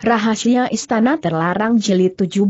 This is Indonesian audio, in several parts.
Rahasia Istana Terlarang Jilid 17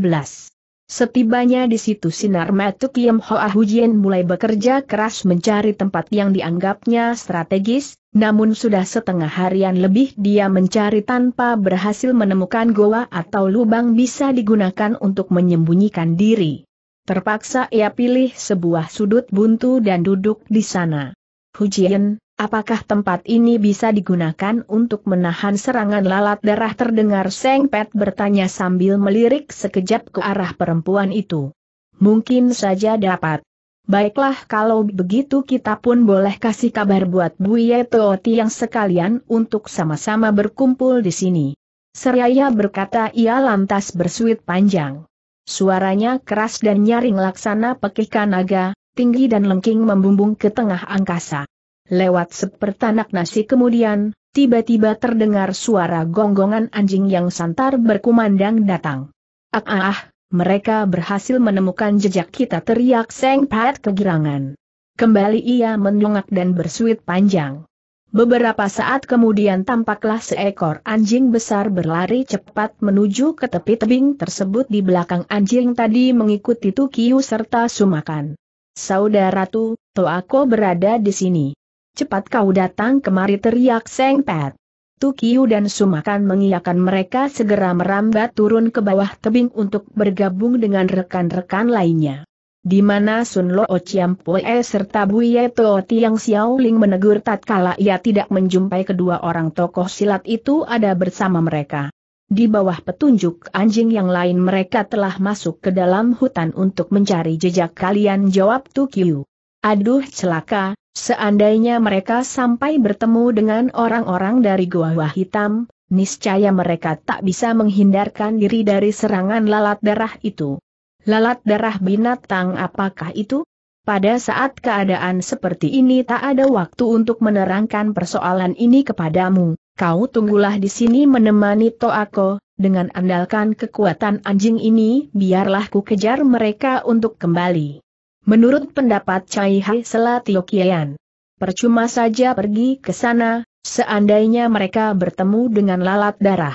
Setibanya di situ sinar metu Yem Hoa Hujien mulai bekerja keras mencari tempat yang dianggapnya strategis, namun sudah setengah harian lebih dia mencari tanpa berhasil menemukan goa atau lubang bisa digunakan untuk menyembunyikan diri. Terpaksa ia pilih sebuah sudut buntu dan duduk di sana. Hujien, Apakah tempat ini bisa digunakan untuk menahan serangan lalat darah terdengar Seng Pet bertanya sambil melirik sekejap ke arah perempuan itu. Mungkin saja dapat. Baiklah kalau begitu kita pun boleh kasih kabar buat Buye Tooti yang sekalian untuk sama-sama berkumpul di sini. Seraya berkata ia lantas bersuit panjang. Suaranya keras dan nyaring laksana pekikan naga, tinggi dan lengking membumbung ke tengah angkasa. Lewat sepertanak nasi kemudian, tiba-tiba terdengar suara gonggongan anjing yang santar berkumandang datang. Ah ah ah, mereka berhasil menemukan jejak kita teriak Seng Pat kegirangan. Kembali ia mendongak dan bersuit panjang. Beberapa saat kemudian tampaklah seekor anjing besar berlari cepat menuju ke tepi tebing tersebut di belakang anjing tadi mengikuti Tukiu serta Sumakan. Saudara Tu, Toako berada di sini cepat kau datang kemari teriak Seng Pet. Tukiu dan Sumakan mengiakan mereka segera merambat turun ke bawah tebing untuk bergabung dengan rekan-rekan lainnya. Di mana Sun Lo oh Chiampoe serta Buye Toh Tiang Xiao Ling menegur tatkala ia tidak menjumpai kedua orang tokoh silat itu ada bersama mereka. Di bawah petunjuk anjing yang lain mereka telah masuk ke dalam hutan untuk mencari jejak kalian jawab Tukiu. Aduh celaka, Seandainya mereka sampai bertemu dengan orang-orang dari gua-gua Hitam, niscaya mereka tak bisa menghindarkan diri dari serangan lalat darah itu. Lalat darah binatang apakah itu? Pada saat keadaan seperti ini tak ada waktu untuk menerangkan persoalan ini kepadamu. Kau tunggulah di sini menemani Toako, dengan andalkan kekuatan anjing ini biarlah ku kejar mereka untuk kembali. Menurut pendapat Chai Hai Selatio Kian, percuma saja pergi ke sana, seandainya mereka bertemu dengan lalat darah.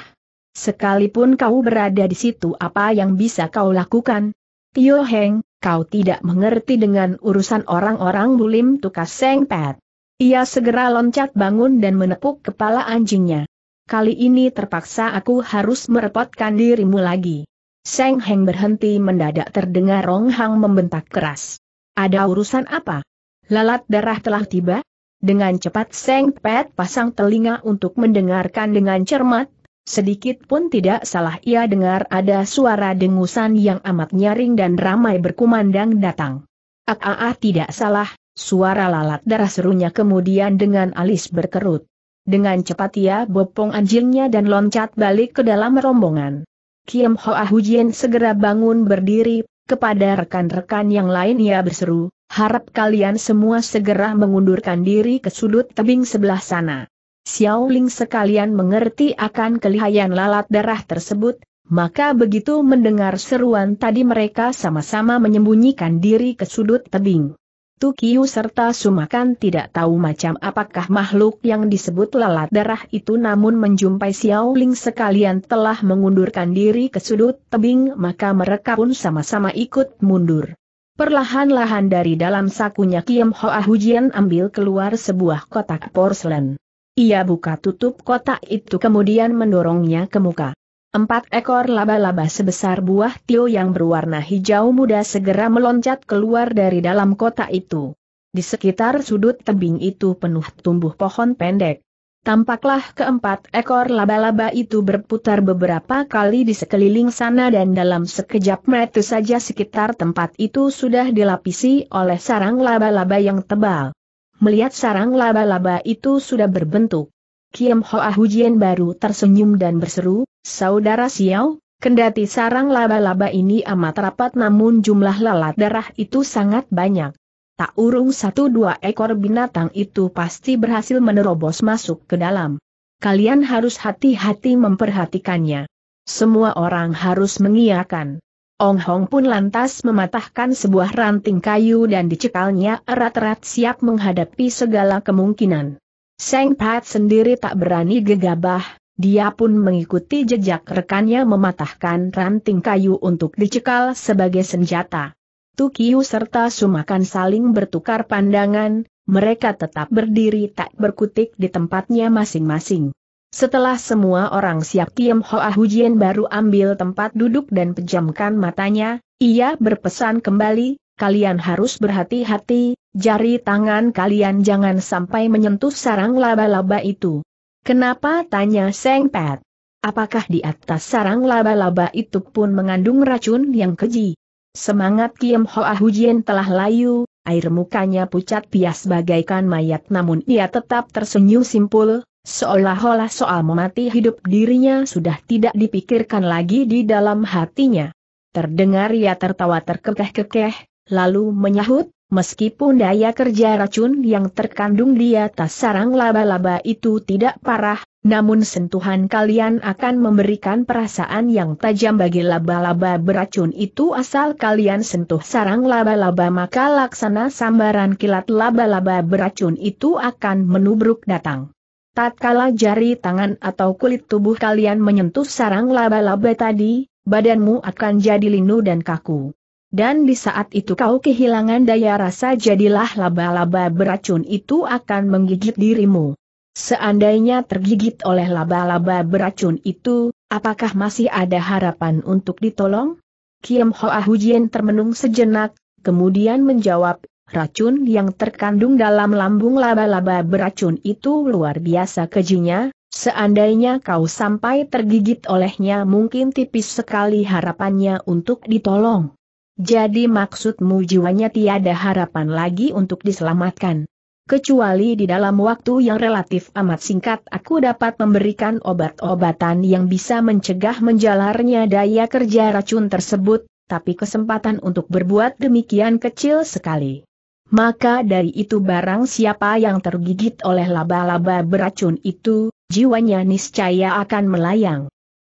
Sekalipun kau berada di situ apa yang bisa kau lakukan? Tio Heng, kau tidak mengerti dengan urusan orang-orang bulim tukas Seng sengpet. Ia segera loncat bangun dan menepuk kepala anjingnya. Kali ini terpaksa aku harus merepotkan dirimu lagi. Seng Heng berhenti mendadak terdengar Rong Hang membentak keras. Ada urusan apa? Lalat darah telah tiba? Dengan cepat Seng Pet pasang telinga untuk mendengarkan dengan cermat, sedikit pun tidak salah ia dengar ada suara dengusan yang amat nyaring dan ramai berkumandang datang. Ah, ah, ah tidak salah, suara lalat darah serunya kemudian dengan alis berkerut. Dengan cepat ia bopong anjingnya dan loncat balik ke dalam rombongan. Kim Hoa Hujien segera bangun berdiri, kepada rekan-rekan yang lain ia berseru, harap kalian semua segera mengundurkan diri ke sudut tebing sebelah sana. Xiao Ling sekalian mengerti akan kelihayan lalat darah tersebut, maka begitu mendengar seruan tadi mereka sama-sama menyembunyikan diri ke sudut tebing. Tukiu serta Sumakan tidak tahu macam apakah makhluk yang disebut lalat darah itu namun menjumpai Xiao Ling sekalian telah mengundurkan diri ke sudut tebing maka mereka pun sama-sama ikut mundur. Perlahan-lahan dari dalam sakunya Kiam Hoa Hujian ambil keluar sebuah kotak porselen. Ia buka tutup kotak itu kemudian mendorongnya ke muka. Empat ekor laba-laba sebesar buah tio yang berwarna hijau muda segera meloncat keluar dari dalam kota itu. Di sekitar sudut tebing itu penuh tumbuh pohon pendek. Tampaklah keempat ekor laba-laba itu berputar beberapa kali di sekeliling sana dan dalam sekejap mata saja sekitar tempat itu sudah dilapisi oleh sarang laba-laba yang tebal. Melihat sarang laba-laba itu sudah berbentuk Kiam Hoa Hujian baru tersenyum dan berseru, Saudara Xiao, kendati sarang laba-laba ini amat rapat namun jumlah lalat darah itu sangat banyak. Tak urung satu dua ekor binatang itu pasti berhasil menerobos masuk ke dalam. Kalian harus hati-hati memperhatikannya. Semua orang harus mengiakan. Ong Hong pun lantas mematahkan sebuah ranting kayu dan dicekalnya erat-erat siap menghadapi segala kemungkinan. Seng Pat sendiri tak berani gegabah, dia pun mengikuti jejak rekannya mematahkan ranting kayu untuk dicekal sebagai senjata. Tukiu serta Sumakan saling bertukar pandangan, mereka tetap berdiri tak berkutik di tempatnya masing-masing. Setelah semua orang siap tiem, Hoa Hujien baru ambil tempat duduk dan pejamkan matanya, ia berpesan kembali, kalian harus berhati-hati, jari tangan kalian jangan sampai menyentuh sarang laba-laba itu. Kenapa tanya Seng Pet? Apakah di atas sarang laba-laba itu pun mengandung racun yang keji? Semangat Kim Hoa Hujien telah layu, air mukanya pucat pias bagaikan mayat namun ia tetap tersenyum simpul, seolah-olah soal memati hidup dirinya sudah tidak dipikirkan lagi di dalam hatinya. Terdengar ia tertawa terkekeh-kekeh, lalu menyahut, meskipun daya kerja racun yang terkandung di atas sarang laba-laba itu tidak parah, namun sentuhan kalian akan memberikan perasaan yang tajam bagi laba-laba beracun itu asal kalian sentuh sarang laba-laba maka laksana sambaran kilat laba-laba beracun itu akan menubruk datang. Tatkala jari tangan atau kulit tubuh kalian menyentuh sarang laba-laba tadi, badanmu akan jadi linu dan kaku dan di saat itu kau kehilangan daya rasa jadilah laba-laba beracun itu akan menggigit dirimu. Seandainya tergigit oleh laba-laba beracun itu, apakah masih ada harapan untuk ditolong? Kiam Hoa Hujian termenung sejenak, kemudian menjawab, racun yang terkandung dalam lambung laba-laba beracun itu luar biasa kejinya, Seandainya kau sampai tergigit olehnya mungkin tipis sekali harapannya untuk ditolong. Jadi maksudmu jiwanya tiada harapan lagi untuk diselamatkan. Kecuali di dalam waktu yang relatif amat singkat aku dapat memberikan obat-obatan yang bisa mencegah menjalarnya daya kerja racun tersebut, tapi kesempatan untuk berbuat demikian kecil sekali. Maka dari itu barang siapa yang tergigit oleh laba-laba beracun itu, jiwanya niscaya akan melayang.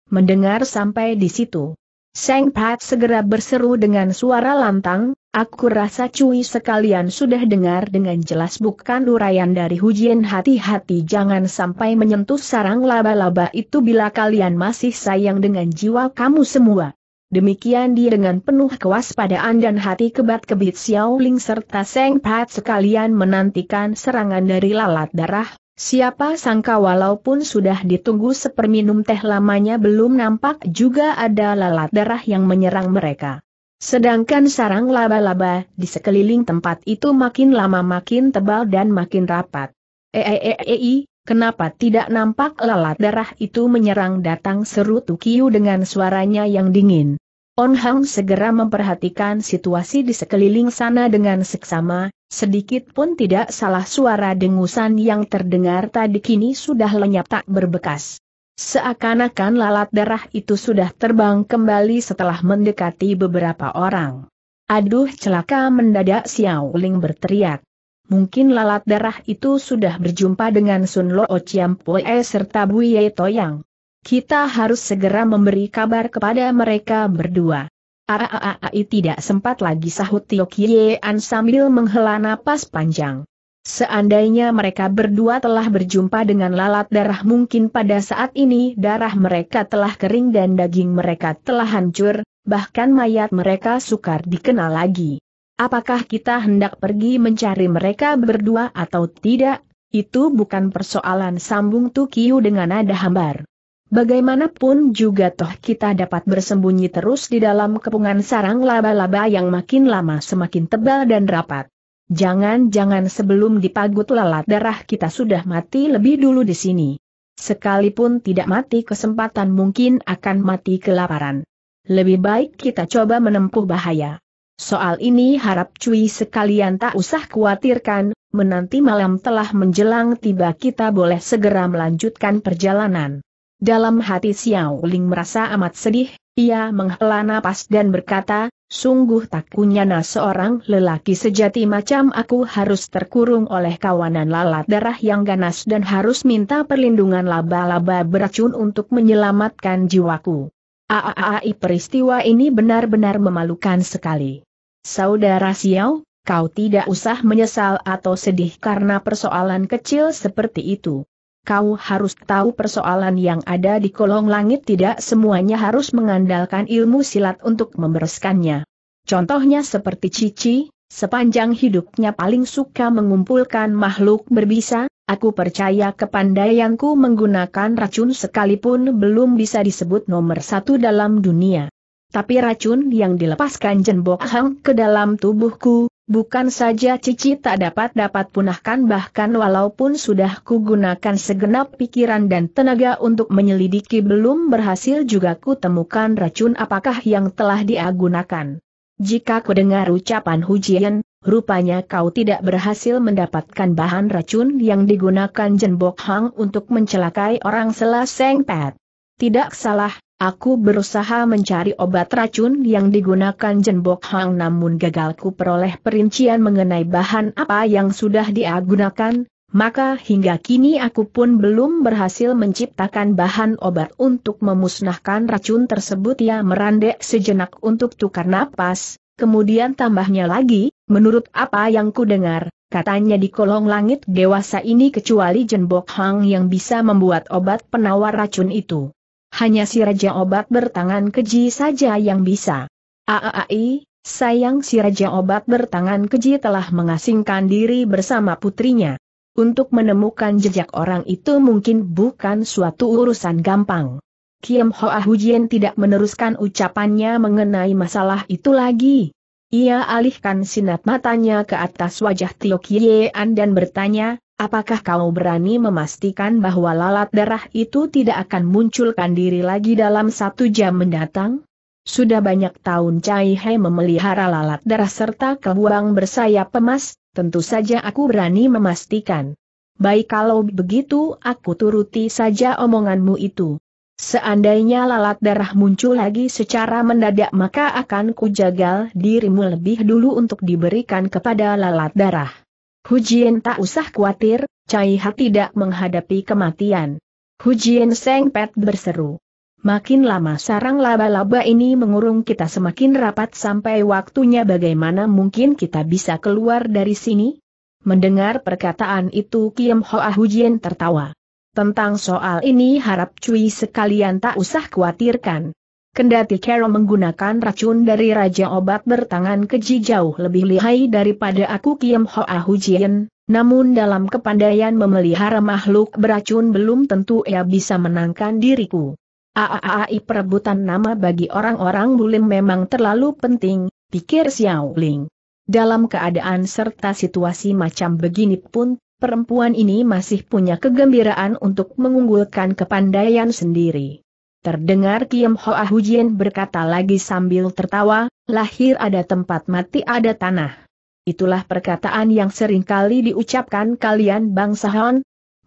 Mendengar sampai di situ, Seng Pat segera berseru dengan suara lantang, aku rasa cuy sekalian sudah dengar dengan jelas bukan uraian dari hujian hati-hati jangan sampai menyentuh sarang laba-laba itu bila kalian masih sayang dengan jiwa kamu semua. Demikian dia dengan penuh kewaspadaan dan hati kebat-kebit Xiao Ling serta Seng Pat sekalian menantikan serangan dari lalat darah, Siapa sangka walaupun sudah ditunggu seperminum teh lamanya belum nampak juga ada lalat darah yang menyerang mereka. Sedangkan sarang laba-laba di sekeliling tempat itu makin lama makin tebal dan makin rapat. Eeeei, eh, eh, eh, kenapa tidak nampak lalat darah itu menyerang datang seru Tukiu dengan suaranya yang dingin. On Hang segera memperhatikan situasi di sekeliling sana dengan seksama, sedikit pun tidak salah suara dengusan yang terdengar tadi kini sudah lenyap tak berbekas. Seakan-akan lalat darah itu sudah terbang kembali setelah mendekati beberapa orang. Aduh celaka mendadak Xiao Ling berteriak. Mungkin lalat darah itu sudah berjumpa dengan Sun Lo Chiam Pue serta Ye Toyang. Kita harus segera memberi kabar kepada mereka berdua. Aaai tidak sempat lagi sahut Tio Kiean sambil menghela napas panjang. Seandainya mereka berdua telah berjumpa dengan lalat darah mungkin pada saat ini darah mereka telah kering dan daging mereka telah hancur, bahkan mayat mereka sukar dikenal lagi. Apakah kita hendak pergi mencari mereka berdua atau tidak? Itu bukan persoalan sambung Tukiu dengan nada hambar. Bagaimanapun juga toh kita dapat bersembunyi terus di dalam kepungan sarang laba-laba yang makin lama semakin tebal dan rapat. Jangan-jangan sebelum dipagut lalat darah kita sudah mati lebih dulu di sini. Sekalipun tidak mati kesempatan mungkin akan mati kelaparan. Lebih baik kita coba menempuh bahaya. Soal ini harap cuy sekalian tak usah khawatirkan, menanti malam telah menjelang tiba kita boleh segera melanjutkan perjalanan. Dalam hati Xiao Ling merasa amat sedih, ia menghela napas dan berkata, sungguh tak kunyana seorang lelaki sejati macam aku harus terkurung oleh kawanan lalat darah yang ganas dan harus minta perlindungan laba-laba beracun untuk menyelamatkan jiwaku. Aaai peristiwa ini benar-benar memalukan sekali. Saudara Xiao, kau tidak usah menyesal atau sedih karena persoalan kecil seperti itu kau harus tahu persoalan yang ada di kolong langit tidak semuanya harus mengandalkan ilmu silat untuk membereskannya. Contohnya seperti Cici, sepanjang hidupnya paling suka mengumpulkan makhluk berbisa, aku percaya kepandaianku menggunakan racun sekalipun belum bisa disebut nomor satu dalam dunia. Tapi racun yang dilepaskan Jenbok Hang ke dalam tubuhku, Bukan saja Cici tak dapat-dapat punahkan bahkan walaupun sudah kugunakan segenap pikiran dan tenaga untuk menyelidiki belum berhasil juga ku temukan racun apakah yang telah diagunakan. Jika kudengar ucapan hujian, rupanya kau tidak berhasil mendapatkan bahan racun yang digunakan Jenbok Hang untuk mencelakai orang Selaseng Pet. Tidak salah, Aku berusaha mencari obat racun yang digunakan Jenbok Hang namun gagalku peroleh perincian mengenai bahan apa yang sudah dia gunakan, maka hingga kini aku pun belum berhasil menciptakan bahan obat untuk memusnahkan racun tersebut ya merandek sejenak untuk tukar napas, kemudian tambahnya lagi, menurut apa yang ku dengar, katanya di kolong langit dewasa ini kecuali Jenbok Hang yang bisa membuat obat penawar racun itu hanya si Raja Obat bertangan keji saja yang bisa. Aaai, sayang si Raja Obat bertangan keji telah mengasingkan diri bersama putrinya. Untuk menemukan jejak orang itu mungkin bukan suatu urusan gampang. Kiam Hoa Hujian tidak meneruskan ucapannya mengenai masalah itu lagi. Ia alihkan sinat matanya ke atas wajah Tio Kiean dan bertanya, apakah kau berani memastikan bahwa lalat darah itu tidak akan munculkan diri lagi dalam satu jam mendatang? Sudah banyak tahun Cai He memelihara lalat darah serta kebuang bersayap emas, tentu saja aku berani memastikan. Baik kalau begitu aku turuti saja omonganmu itu. Seandainya lalat darah muncul lagi secara mendadak maka akan kujagal dirimu lebih dulu untuk diberikan kepada lalat darah. Hujien tak usah khawatir, Cai Ha tidak menghadapi kematian. Hujien Seng Pet berseru. Makin lama sarang laba-laba ini mengurung kita semakin rapat sampai waktunya bagaimana mungkin kita bisa keluar dari sini? Mendengar perkataan itu Kiem Hoa Hujien tertawa. Tentang soal ini harap cuy sekalian tak usah khawatirkan. Kendati Carol menggunakan racun dari Raja Obat bertangan keji jauh lebih lihai daripada aku Kiem Hoa Hujien, namun dalam kepandaian memelihara makhluk beracun belum tentu ia bisa menangkan diriku. Aaai perebutan nama bagi orang-orang bulim memang terlalu penting, pikir Xiao Ling. Dalam keadaan serta situasi macam begini pun, perempuan ini masih punya kegembiraan untuk mengunggulkan kepandaian sendiri. Terdengar Ho Ah Hujien berkata lagi sambil tertawa, lahir ada tempat mati ada tanah. Itulah perkataan yang seringkali diucapkan kalian bangsa Han.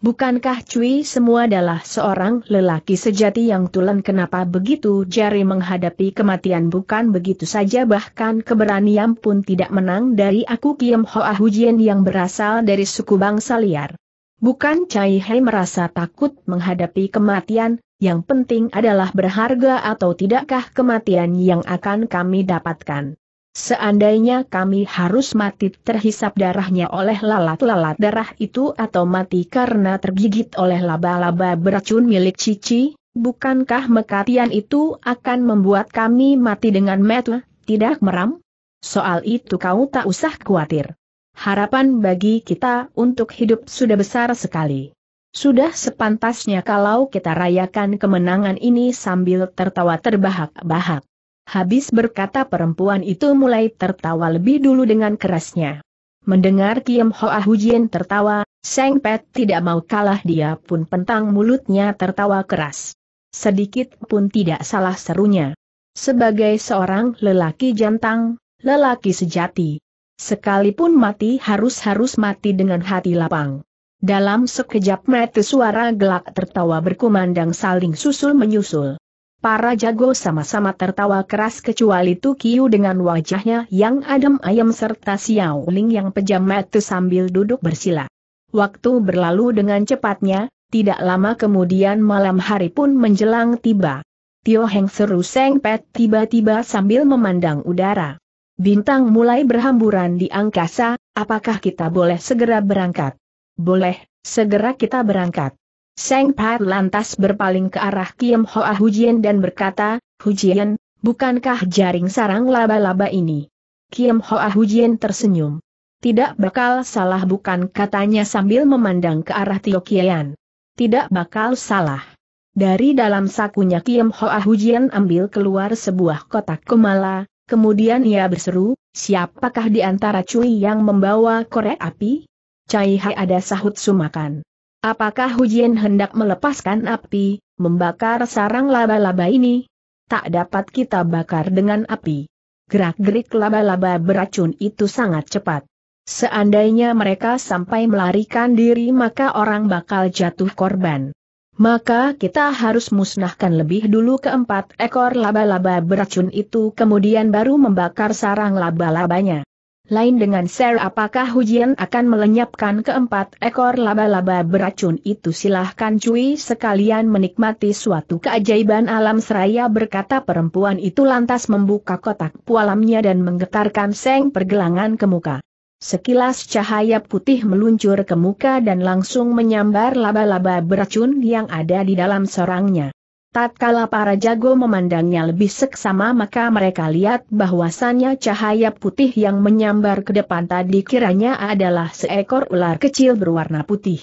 Bukankah Cui semua adalah seorang lelaki sejati yang tulen kenapa begitu jari menghadapi kematian bukan begitu saja bahkan keberanian pun tidak menang dari aku Ho Ah Hujien yang berasal dari suku bangsa liar. Bukan Cai Hai merasa takut menghadapi kematian, yang penting adalah berharga atau tidakkah kematian yang akan kami dapatkan. Seandainya kami harus mati terhisap darahnya oleh lalat-lalat darah itu atau mati karena tergigit oleh laba-laba beracun milik Cici, bukankah mekatian itu akan membuat kami mati dengan metu, tidak meram? Soal itu kau tak usah khawatir. Harapan bagi kita untuk hidup sudah besar sekali. Sudah sepantasnya kalau kita rayakan kemenangan ini sambil tertawa terbahak-bahak. Habis berkata perempuan itu mulai tertawa lebih dulu dengan kerasnya. Mendengar Kiem Hoa Hujien tertawa, Seng Pet tidak mau kalah dia pun pentang mulutnya tertawa keras. Sedikit pun tidak salah serunya. Sebagai seorang lelaki jantang, lelaki sejati. Sekalipun mati harus-harus mati dengan hati lapang. Dalam sekejap mata suara gelak tertawa berkumandang saling susul-menyusul. Para jago sama-sama tertawa keras kecuali Tukiu dengan wajahnya yang adem ayam serta Xiao Ling yang pejam mata sambil duduk bersila. Waktu berlalu dengan cepatnya, tidak lama kemudian malam hari pun menjelang tiba. Tio Heng seru Seng Pet tiba-tiba sambil memandang udara. Bintang mulai berhamburan di angkasa, apakah kita boleh segera berangkat? boleh, segera kita berangkat. Seng Pat lantas berpaling ke arah Kiem Hoa Hujian dan berkata, Hujian, bukankah jaring sarang laba-laba ini? Kiem Hoa Hujian tersenyum. Tidak bakal salah bukan katanya sambil memandang ke arah Tio Kian. Tidak bakal salah. Dari dalam sakunya Kiem Hoa Hujian ambil keluar sebuah kotak kemala, kemudian ia berseru, siapakah di antara cuy yang membawa korek api? Cai Hai ada sahut sumakan. Apakah Hujian hendak melepaskan api, membakar sarang laba-laba ini? Tak dapat kita bakar dengan api. Gerak-gerik laba-laba beracun itu sangat cepat. Seandainya mereka sampai melarikan diri maka orang bakal jatuh korban. Maka kita harus musnahkan lebih dulu keempat ekor laba-laba beracun itu kemudian baru membakar sarang laba-labanya. Lain dengan Ser apakah Hujian akan melenyapkan keempat ekor laba-laba beracun itu silahkan cuy sekalian menikmati suatu keajaiban alam seraya berkata perempuan itu lantas membuka kotak pualamnya dan menggetarkan seng pergelangan ke muka. Sekilas cahaya putih meluncur ke muka dan langsung menyambar laba-laba beracun yang ada di dalam serangnya. Tatkala para jago memandangnya lebih seksama maka mereka lihat bahwasannya cahaya putih yang menyambar ke depan tadi kiranya adalah seekor ular kecil berwarna putih.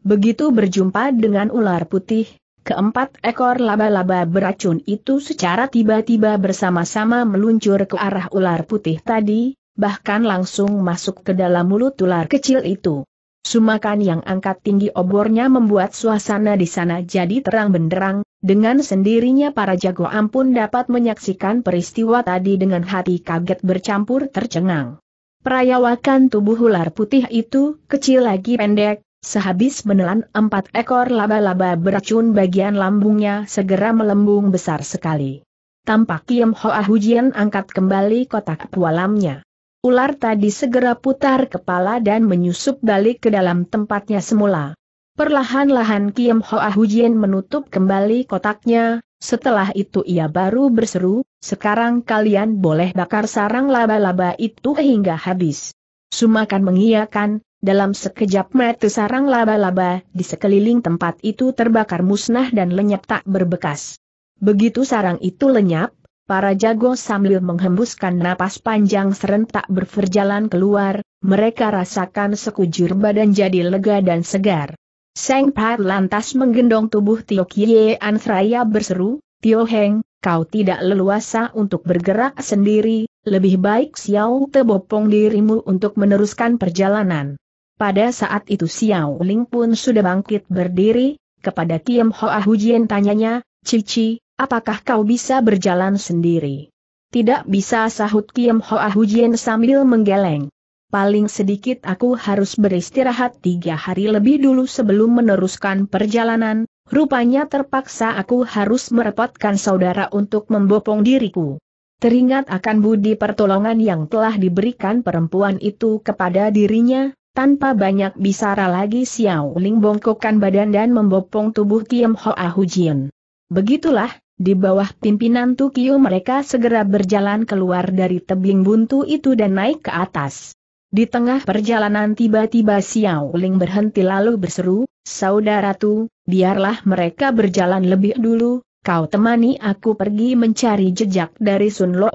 Begitu berjumpa dengan ular putih, keempat ekor laba-laba beracun itu secara tiba-tiba bersama-sama meluncur ke arah ular putih tadi, bahkan langsung masuk ke dalam mulut ular kecil itu. Sumakan yang angkat tinggi obornya membuat suasana di sana jadi terang benderang, dengan sendirinya para jago ampun dapat menyaksikan peristiwa tadi dengan hati kaget bercampur tercengang. Perayawakan tubuh ular putih itu, kecil lagi pendek, sehabis menelan empat ekor laba-laba beracun bagian lambungnya segera melembung besar sekali. Tampak Kim Hoa Hujian angkat kembali kotak pualamnya. Ular tadi segera putar kepala dan menyusup balik ke dalam tempatnya semula. Perlahan-lahan Kiam Hoa Hujien menutup kembali kotaknya, setelah itu ia baru berseru, sekarang kalian boleh bakar sarang laba-laba itu hingga habis. Sumakan mengiyakan, dalam sekejap mata sarang laba-laba di sekeliling tempat itu terbakar musnah dan lenyap tak berbekas. Begitu sarang itu lenyap, para jago sambil menghembuskan napas panjang serentak berperjalan keluar, mereka rasakan sekujur badan jadi lega dan segar. Seng Pai lantas menggendong tubuh Tio Kie An seraya berseru, Tio Heng, kau tidak leluasa untuk bergerak sendiri, lebih baik Xiao Te bopong dirimu untuk meneruskan perjalanan. Pada saat itu Xiao Ling pun sudah bangkit berdiri, kepada Tiem Hoa Hujian tanyanya, Cici, apakah kau bisa berjalan sendiri? Tidak bisa sahut Tiem Hoa Hujian sambil menggeleng paling sedikit aku harus beristirahat tiga hari lebih dulu sebelum meneruskan perjalanan, rupanya terpaksa aku harus merepotkan saudara untuk membopong diriku. Teringat akan budi pertolongan yang telah diberikan perempuan itu kepada dirinya, tanpa banyak bicara lagi Xiao Ling bongkokkan badan dan membopong tubuh Kiam Hoa Hujian. Begitulah, di bawah pimpinan Tukio mereka segera berjalan keluar dari tebing buntu itu dan naik ke atas. Di tengah perjalanan tiba-tiba Xiao Ling berhenti lalu berseru, saudara tu, biarlah mereka berjalan lebih dulu, kau temani aku pergi mencari jejak dari Sun Lo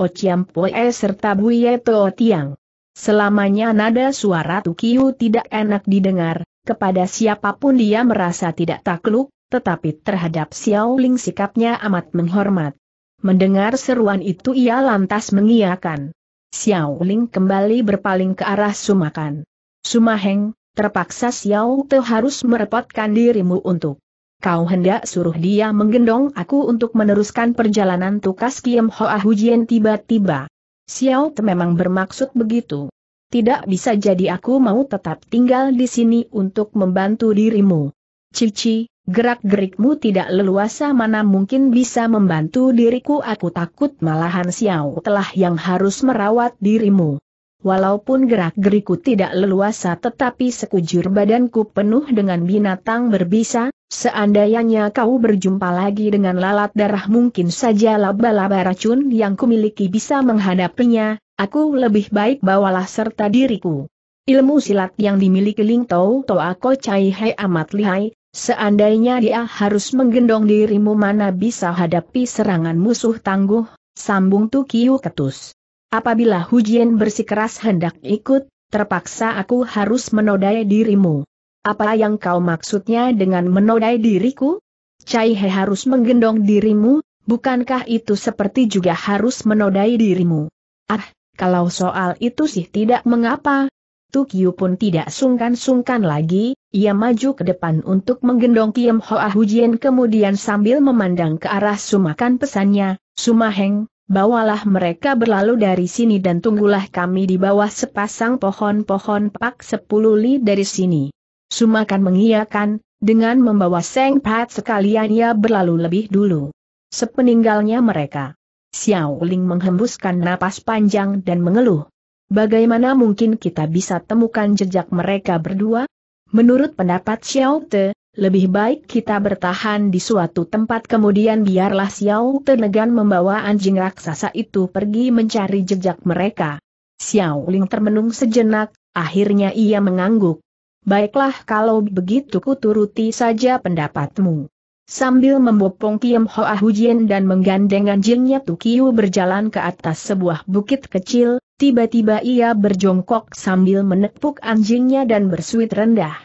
Poe serta Buye To Tiang. Selamanya nada suara Tukiu tidak enak didengar, kepada siapapun dia merasa tidak takluk, tetapi terhadap Xiao Ling sikapnya amat menghormat. Mendengar seruan itu ia lantas mengiakan. Xiao Ling kembali berpaling ke arah Sumakan. Sumaheng, terpaksa Xiao Te harus merepotkan dirimu untuk Kau hendak suruh dia menggendong aku untuk meneruskan perjalanan tukas Kiem Hoa Hujian tiba-tiba. Xiao Te memang bermaksud begitu. Tidak bisa jadi aku mau tetap tinggal di sini untuk membantu dirimu. Cici, Gerak-gerikmu tidak leluasa mana mungkin bisa membantu diriku aku takut malahan Xiao telah yang harus merawat dirimu. Walaupun gerak-geriku tidak leluasa tetapi sekujur badanku penuh dengan binatang berbisa, seandainya kau berjumpa lagi dengan lalat darah mungkin saja laba-laba racun yang kumiliki bisa menghadapinya, aku lebih baik bawalah serta diriku. Ilmu silat yang dimiliki Ling Tau Toa Ko Chai hai amat lihai, Seandainya dia harus menggendong dirimu mana bisa hadapi serangan musuh tangguh, sambung Tukiu ketus. Apabila Hujian bersikeras hendak ikut, terpaksa aku harus menodai dirimu. Apa yang kau maksudnya dengan menodai diriku? Cai He harus menggendong dirimu, bukankah itu seperti juga harus menodai dirimu? Ah, kalau soal itu sih tidak mengapa. Tukiu pun tidak sungkan-sungkan lagi, ia maju ke depan untuk menggendong Kiam Hoa Hujian kemudian sambil memandang ke arah Sumakan pesannya, Sumaheng, bawalah mereka berlalu dari sini dan tunggulah kami di bawah sepasang pohon-pohon pak sepuluh li dari sini. Sumakan mengiyakan, dengan membawa Seng Pat sekalian ia berlalu lebih dulu. Sepeninggalnya mereka. Xiao Ling menghembuskan napas panjang dan mengeluh. Bagaimana mungkin kita bisa temukan jejak mereka berdua? Menurut pendapat Xiao Te, lebih baik kita bertahan di suatu tempat kemudian biarlah Xiao Te Negan membawa anjing raksasa itu pergi mencari jejak mereka. Xiao Ling termenung sejenak, akhirnya ia mengangguk. Baiklah kalau begitu kuturuti saja pendapatmu. Sambil membopong Kiem Hoa Hujian dan menggandeng anjingnya Tukiu berjalan ke atas sebuah bukit kecil, tiba-tiba ia berjongkok sambil menepuk anjingnya dan bersuit rendah.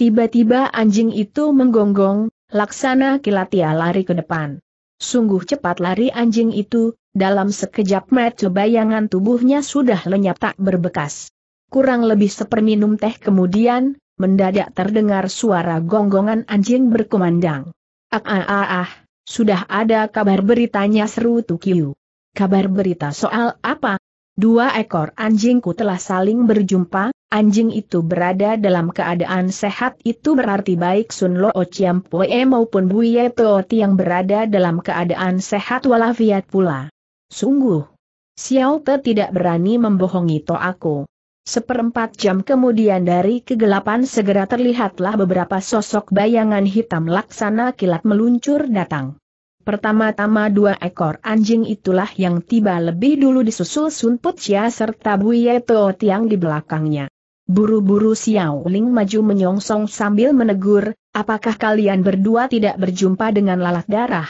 Tiba-tiba anjing itu menggonggong, laksana kilatia lari ke depan. Sungguh cepat lari anjing itu, dalam sekejap mata bayangan tubuhnya sudah lenyap tak berbekas. Kurang lebih seperminum teh kemudian, mendadak terdengar suara gonggongan anjing berkumandang. Ah ah ah ah, sudah ada kabar beritanya seru Tukiu. Kabar berita soal apa? Dua ekor anjingku telah saling berjumpa, anjing itu berada dalam keadaan sehat itu berarti baik Sun Lo O Chiam Pue maupun Bu Buye Ti yang berada dalam keadaan sehat walafiat pula. Sungguh, Xiao Te tidak berani membohongi To aku. Seperempat jam kemudian dari kegelapan segera terlihatlah beberapa sosok bayangan hitam laksana kilat meluncur datang. Pertama-tama dua ekor anjing itulah yang tiba lebih dulu disusul Sun Chia serta Buye Tuo Tiang di belakangnya. Buru-buru Xiao Ling maju menyongsong sambil menegur, apakah kalian berdua tidak berjumpa dengan lalat darah?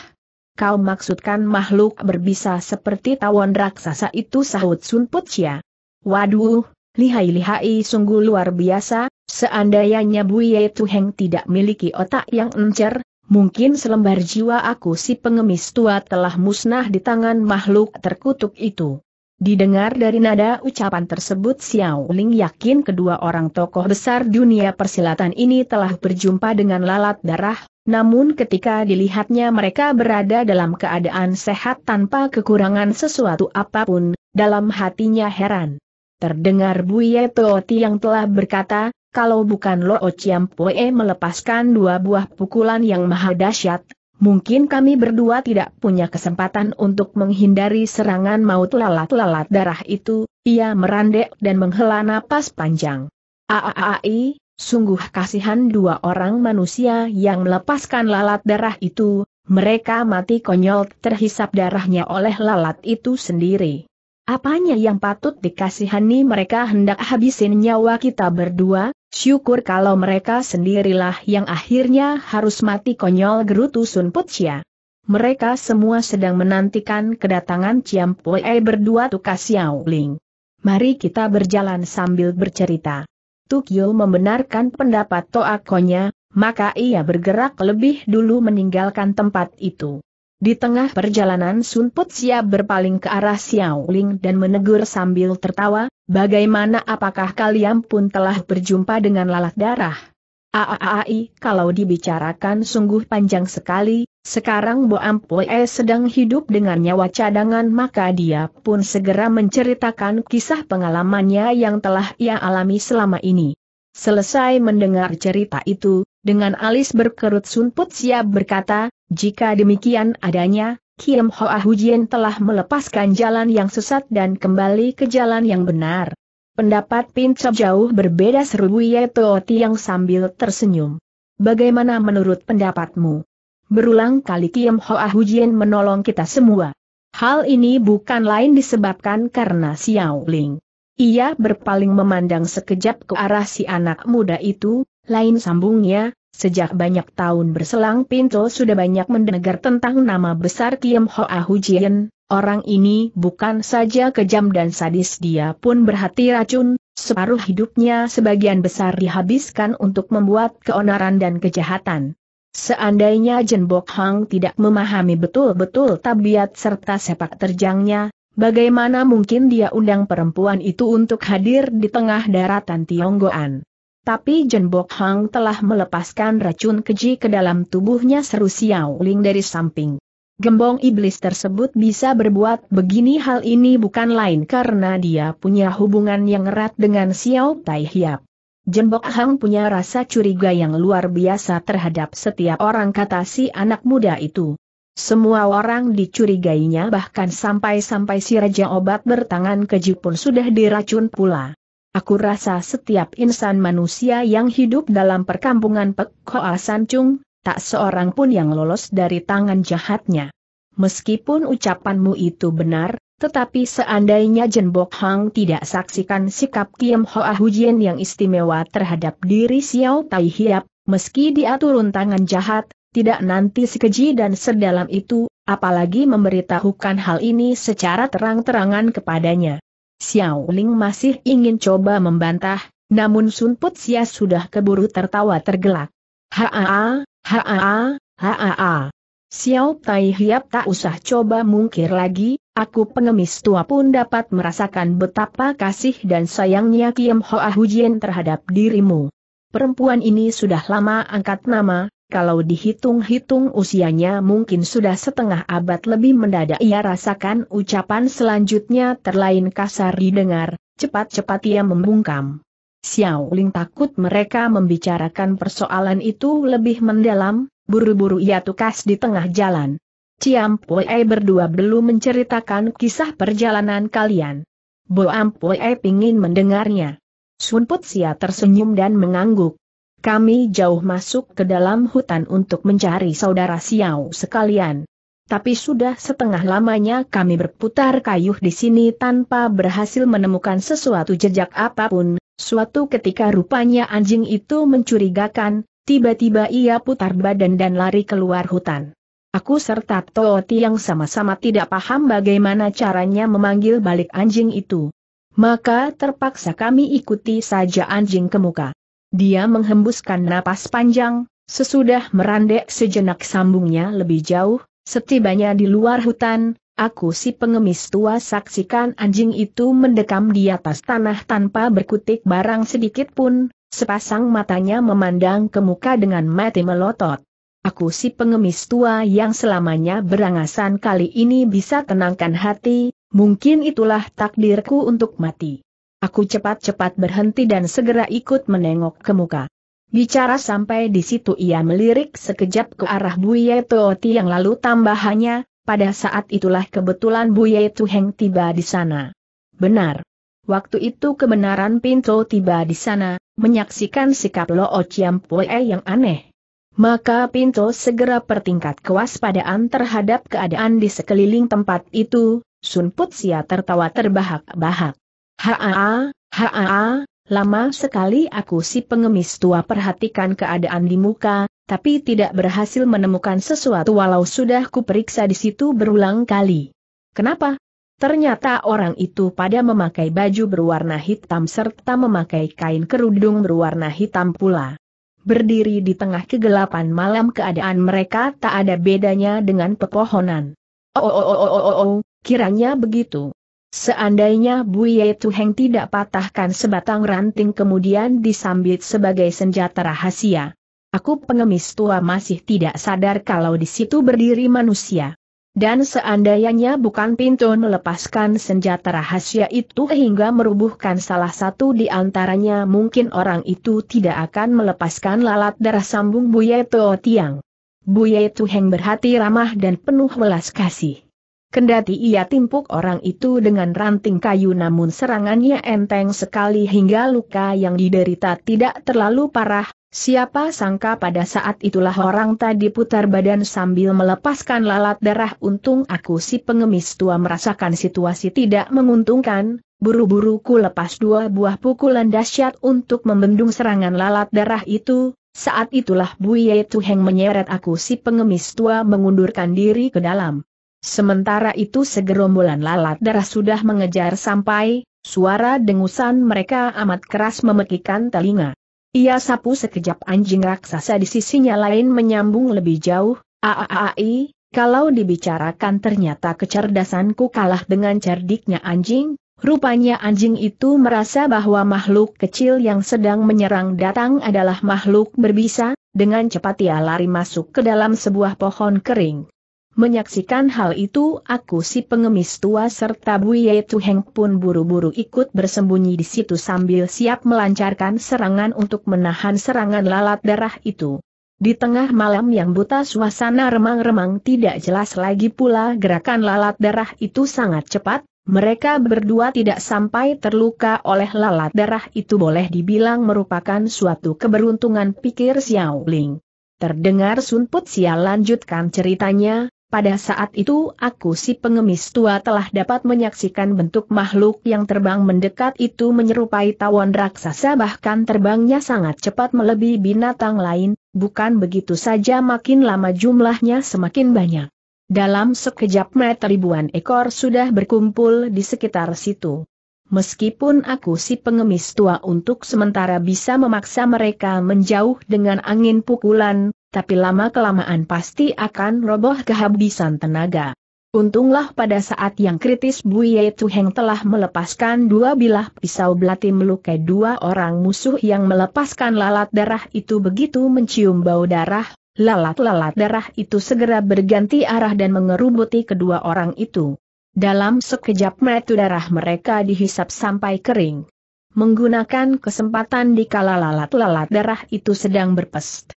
Kau maksudkan makhluk berbisa seperti tawon raksasa itu sahut Sun Chia. Waduh, lihai-lihai sungguh luar biasa, seandainya Buye Tuheng tidak miliki otak yang encer, Mungkin selembar jiwa aku si pengemis tua telah musnah di tangan makhluk terkutuk itu. Didengar dari nada ucapan tersebut Xiao Ling yakin kedua orang tokoh besar dunia persilatan ini telah berjumpa dengan lalat darah, namun ketika dilihatnya mereka berada dalam keadaan sehat tanpa kekurangan sesuatu apapun, dalam hatinya heran. Terdengar Ye Toti yang telah berkata, kalau bukan Lo poe melepaskan dua buah pukulan yang maha dahsyat, mungkin kami berdua tidak punya kesempatan untuk menghindari serangan maut lalat-lalat darah itu, ia merandek dan menghela napas panjang. Aaai, sungguh kasihan dua orang manusia yang melepaskan lalat darah itu, mereka mati konyol terhisap darahnya oleh lalat itu sendiri. Apanya yang patut dikasihani mereka hendak habisin nyawa kita berdua? Syukur kalau mereka sendirilah yang akhirnya harus mati konyol gerutu Sun Putsia. Mereka semua sedang menantikan kedatangan Ciam Pue berdua Tukas Xiao Ling. Mari kita berjalan sambil bercerita. Tukyul membenarkan pendapat Toakonya, maka ia bergerak lebih dulu meninggalkan tempat itu. Di tengah perjalanan Sun Put siap berpaling ke arah Xiao Ling dan menegur sambil tertawa, bagaimana apakah kalian pun telah berjumpa dengan lalat darah? Aaai, kalau dibicarakan sungguh panjang sekali, sekarang Bo Ampue sedang hidup dengan nyawa cadangan maka dia pun segera menceritakan kisah pengalamannya yang telah ia alami selama ini. Selesai mendengar cerita itu, dengan alis berkerut Sun Put siap berkata, jika demikian adanya, Kim Hoa Hujien telah melepaskan jalan yang sesat dan kembali ke jalan yang benar. Pendapat Pinco jauh berbeda seru Oti yang sambil tersenyum. Bagaimana menurut pendapatmu? Berulang kali Kim Hoa Hujien menolong kita semua. Hal ini bukan lain disebabkan karena Xiao Ling. Ia berpaling memandang sekejap ke arah si anak muda itu, lain sambungnya, Sejak banyak tahun berselang Pinto sudah banyak mendengar tentang nama besar Kiem Hoa Hujien, orang ini bukan saja kejam dan sadis dia pun berhati racun, separuh hidupnya sebagian besar dihabiskan untuk membuat keonaran dan kejahatan. Seandainya Jen Bok Hang tidak memahami betul-betul tabiat serta sepak terjangnya, bagaimana mungkin dia undang perempuan itu untuk hadir di tengah daratan Tionggoan. Tapi Jen Bok Hang telah melepaskan racun keji ke dalam tubuhnya seru Xiao Ling dari samping. Gembong iblis tersebut bisa berbuat begini hal ini bukan lain karena dia punya hubungan yang erat dengan Xiao Tai Hiap. Jembok Hang punya rasa curiga yang luar biasa terhadap setiap orang kata si anak muda itu. Semua orang dicurigainya bahkan sampai-sampai si Raja Obat bertangan keji pun sudah diracun pula. Aku rasa setiap insan manusia yang hidup dalam perkampungan Pek Hoa Chung tak seorang pun yang lolos dari tangan jahatnya. Meskipun ucapanmu itu benar, tetapi seandainya Jenbok Hang tidak saksikan sikap Kiam Hoa Hujian yang istimewa terhadap diri Xiao Tai Hiap, meski dia turun tangan jahat, tidak nanti sekeji dan sedalam itu, apalagi memberitahukan hal ini secara terang-terangan kepadanya. Xiao Ling masih ingin coba membantah, namun Sun Put Sia sudah keburu tertawa tergelak. Haa, haa, haa. Xiao Tai Hiap tak usah coba mungkir lagi, aku pengemis tua pun dapat merasakan betapa kasih dan sayangnya Kiem Hoa Hujian terhadap dirimu. Perempuan ini sudah lama angkat nama, kalau dihitung-hitung usianya mungkin sudah setengah abad lebih mendadak ia rasakan ucapan selanjutnya terlain kasar didengar, cepat-cepat ia membungkam. Xiao Ling takut mereka membicarakan persoalan itu lebih mendalam, buru-buru ia tukas di tengah jalan. Ciam Poe berdua belum menceritakan kisah perjalanan kalian. Boam Poe pingin mendengarnya. Sunput sia tersenyum dan mengangguk. Kami jauh masuk ke dalam hutan untuk mencari saudara Xiao sekalian. Tapi sudah setengah lamanya kami berputar kayuh di sini tanpa berhasil menemukan sesuatu jejak apapun, suatu ketika rupanya anjing itu mencurigakan, tiba-tiba ia putar badan dan lari keluar hutan. Aku serta Toto yang sama-sama tidak paham bagaimana caranya memanggil balik anjing itu. Maka terpaksa kami ikuti saja anjing ke muka. Dia menghembuskan napas panjang, sesudah merandek sejenak sambungnya lebih jauh, setibanya di luar hutan, aku si pengemis tua saksikan anjing itu mendekam di atas tanah tanpa berkutik barang sedikit pun, sepasang matanya memandang ke muka dengan mati melotot. Aku si pengemis tua yang selamanya berangasan kali ini bisa tenangkan hati, mungkin itulah takdirku untuk mati. Aku cepat-cepat berhenti dan segera ikut menengok ke muka. Bicara sampai di situ ia melirik sekejap ke arah Buye Ti yang lalu tambahannya, pada saat itulah kebetulan Buye Tuheng tiba di sana. Benar. Waktu itu kebenaran Pinto tiba di sana, menyaksikan sikap Lo Pue yang aneh. Maka Pinto segera pertingkat kewaspadaan terhadap keadaan di sekeliling tempat itu, Sun Putsia tertawa terbahak-bahak. Haa, haa, lama sekali aku si pengemis tua perhatikan keadaan di muka, tapi tidak berhasil menemukan sesuatu walau sudah kuperiksa di situ berulang kali. Kenapa? Ternyata orang itu pada memakai baju berwarna hitam serta memakai kain kerudung berwarna hitam pula. Berdiri di tengah kegelapan malam keadaan mereka tak ada bedanya dengan pepohonan. Oh, oh, oh, oh, oh, oh, oh kiranya begitu. Seandainya Buye Tuheng tidak patahkan sebatang ranting kemudian disambit sebagai senjata rahasia. Aku pengemis tua masih tidak sadar kalau di situ berdiri manusia. Dan seandainya bukan Pintu melepaskan senjata rahasia itu hingga merubuhkan salah satu di antaranya mungkin orang itu tidak akan melepaskan lalat darah sambung Buye Toh Tiang. Tuheng berhati ramah dan penuh welas kasih. Kendati ia timpuk orang itu dengan ranting kayu namun serangannya enteng sekali hingga luka yang diderita tidak terlalu parah, siapa sangka pada saat itulah orang tadi putar badan sambil melepaskan lalat darah untung aku si pengemis tua merasakan situasi tidak menguntungkan, buru-buru ku lepas dua buah pukulan dahsyat untuk membendung serangan lalat darah itu, saat itulah Buye Tuheng menyeret aku si pengemis tua mengundurkan diri ke dalam. Sementara itu segerombolan lalat darah sudah mengejar sampai, suara dengusan mereka amat keras memekikan telinga. Ia sapu sekejap anjing raksasa di sisinya lain menyambung lebih jauh, aaai, kalau dibicarakan ternyata kecerdasanku kalah dengan cerdiknya anjing, rupanya anjing itu merasa bahwa makhluk kecil yang sedang menyerang datang adalah makhluk berbisa, dengan cepat ia lari masuk ke dalam sebuah pohon kering. Menyaksikan hal itu aku si pengemis tua serta Buye Heng pun buru-buru ikut bersembunyi di situ sambil siap melancarkan serangan untuk menahan serangan lalat darah itu. Di tengah malam yang buta suasana remang-remang tidak jelas lagi pula gerakan lalat darah itu sangat cepat, mereka berdua tidak sampai terluka oleh lalat darah itu boleh dibilang merupakan suatu keberuntungan pikir Xiao Ling. Terdengar sunput Sia lanjutkan ceritanya, pada saat itu aku si pengemis tua telah dapat menyaksikan bentuk makhluk yang terbang mendekat itu menyerupai tawon raksasa bahkan terbangnya sangat cepat melebihi binatang lain, bukan begitu saja makin lama jumlahnya semakin banyak. Dalam sekejap mata ribuan ekor sudah berkumpul di sekitar situ. Meskipun aku si pengemis tua untuk sementara bisa memaksa mereka menjauh dengan angin pukulan, tapi lama-kelamaan pasti akan roboh kehabisan tenaga. Untunglah pada saat yang kritis Buye Tuheng telah melepaskan dua bilah pisau belati melukai dua orang musuh yang melepaskan lalat darah itu begitu mencium bau darah, lalat-lalat darah itu segera berganti arah dan mengerubuti kedua orang itu. Dalam sekejap metu darah mereka dihisap sampai kering. Menggunakan kesempatan di kalalalat lalat-lalat darah itu sedang berpest.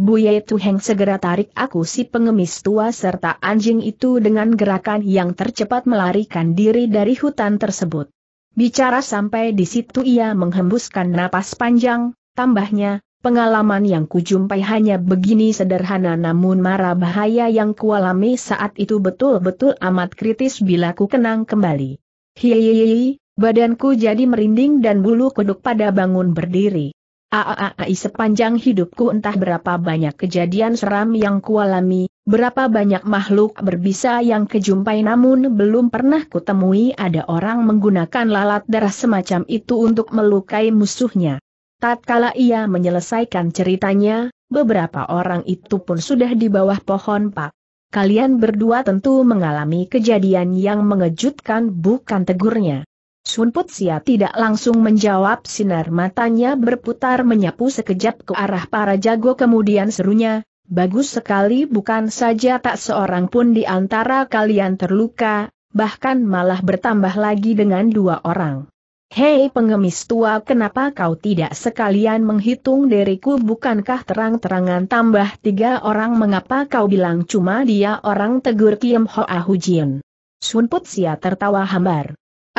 Buye heng segera tarik aku si pengemis tua serta anjing itu dengan gerakan yang tercepat melarikan diri dari hutan tersebut. Bicara sampai di situ ia menghembuskan napas panjang, tambahnya, pengalaman yang kujumpai hanya begini sederhana namun marah bahaya yang kualami saat itu betul-betul amat kritis bila ku kenang kembali. Hihihi, badanku jadi merinding dan bulu kuduk pada bangun berdiri. Aaai sepanjang hidupku entah berapa banyak kejadian seram yang kualami, berapa banyak makhluk berbisa yang kejumpai namun belum pernah kutemui ada orang menggunakan lalat darah semacam itu untuk melukai musuhnya. Tatkala ia menyelesaikan ceritanya, beberapa orang itu pun sudah di bawah pohon pak. Kalian berdua tentu mengalami kejadian yang mengejutkan bukan tegurnya. Sun Sia tidak langsung menjawab sinar matanya berputar menyapu sekejap ke arah para jago kemudian serunya, bagus sekali bukan saja tak seorang pun di antara kalian terluka, bahkan malah bertambah lagi dengan dua orang. Hei pengemis tua kenapa kau tidak sekalian menghitung diriku bukankah terang-terangan tambah tiga orang mengapa kau bilang cuma dia orang tegur Kiem Hoa Hujian. Sun Sia tertawa hambar